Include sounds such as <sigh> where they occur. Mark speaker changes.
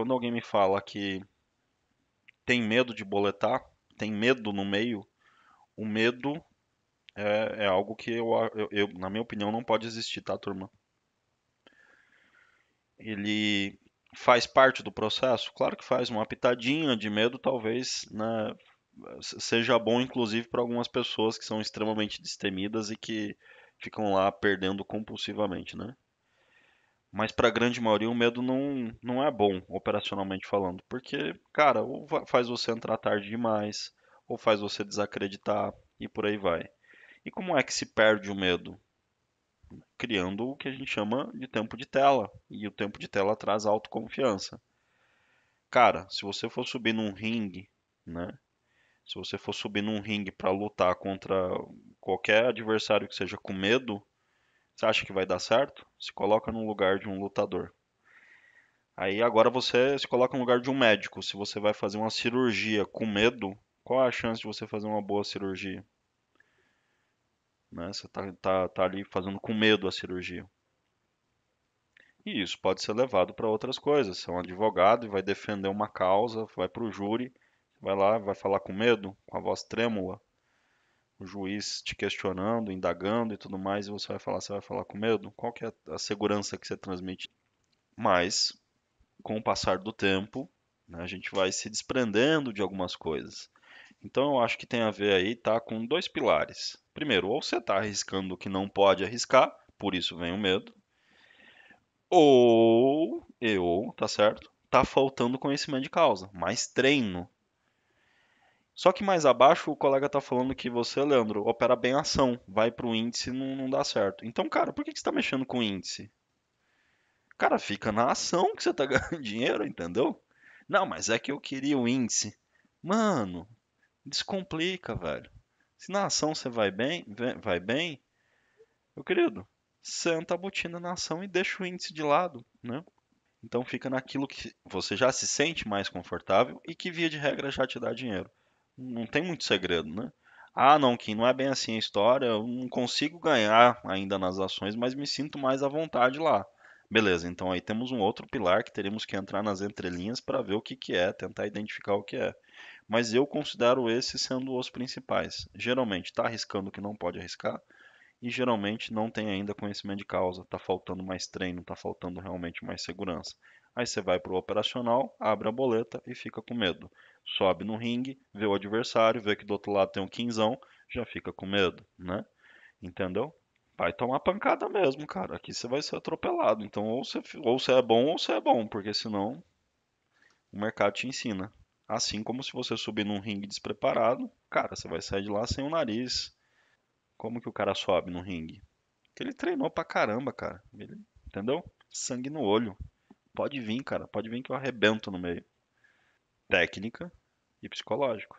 Speaker 1: quando alguém me fala que tem medo de boletar, tem medo no meio, o medo é, é algo que eu, eu, eu, na minha opinião, não pode existir, tá, turma? Ele faz parte do processo? Claro que faz. Uma pitadinha de medo talvez né, seja bom, inclusive, para algumas pessoas que são extremamente destemidas e que ficam lá perdendo compulsivamente, né? Mas para a grande maioria o medo não, não é bom, operacionalmente falando. Porque, cara, ou faz você entrar tarde demais, ou faz você desacreditar, e por aí vai. E como é que se perde o medo? Criando o que a gente chama de tempo de tela. E o tempo de tela traz autoconfiança. Cara, se você for subir num ringue, né? Se você for subir num ringue para lutar contra qualquer adversário que seja com medo, você acha que vai dar certo? Se coloca no lugar de um lutador. Aí agora você se coloca no lugar de um médico. Se você vai fazer uma cirurgia com medo, qual a chance de você fazer uma boa cirurgia? Né? Você está tá, tá ali fazendo com medo a cirurgia. E isso pode ser levado para outras coisas. Você é um advogado e vai defender uma causa, vai para o júri, vai lá, vai falar com medo, com a voz trêmula o juiz te questionando, indagando e tudo mais, e você vai falar, você vai falar com medo? Qual que é a segurança que você transmite? Mas, com o passar do tempo, né, a gente vai se desprendendo de algumas coisas. Então, eu acho que tem a ver aí, tá, com dois pilares. Primeiro, ou você está arriscando o que não pode arriscar, por isso vem o medo, ou eu, tá certo? Tá faltando conhecimento de causa, mais treino, só que mais abaixo o colega tá falando que você, Leandro, opera bem a ação, vai pro índice e não, não dá certo. Então, cara, por que, que você tá mexendo com índice? Cara, fica na ação que você tá <laughs> ganhando dinheiro, entendeu? Não, mas é que eu queria o índice. Mano, descomplica, velho. Se na ação você vai bem, vai bem, meu querido, senta a botina na ação e deixa o índice de lado, né? Então fica naquilo que você já se sente mais confortável e que via de regra já te dá dinheiro. Não tem muito segredo, né? Ah, não, Kim, não é bem assim a história. Eu não consigo ganhar ainda nas ações, mas me sinto mais à vontade lá. Beleza, então aí temos um outro pilar que teremos que entrar nas entrelinhas para ver o que, que é, tentar identificar o que é. Mas eu considero esses sendo os principais. Geralmente está arriscando o que não pode arriscar, e geralmente não tem ainda conhecimento de causa, está faltando mais treino, está faltando realmente mais segurança. Aí você vai para o operacional, abre a boleta e fica com medo. Sobe no ringue, vê o adversário, vê que do outro lado tem um quinzão, já fica com medo, né? Entendeu? Vai tomar pancada mesmo, cara. Aqui você vai ser atropelado. Então, ou você, ou você é bom ou você é bom, porque senão o mercado te ensina. Assim como se você subir num ringue despreparado, cara, você vai sair de lá sem o nariz, como que o cara sobe no ringue? Porque ele treinou pra caramba, cara. Ele, entendeu? Sangue no olho. Pode vir, cara. Pode vir que eu arrebento no meio. Técnica e psicológico.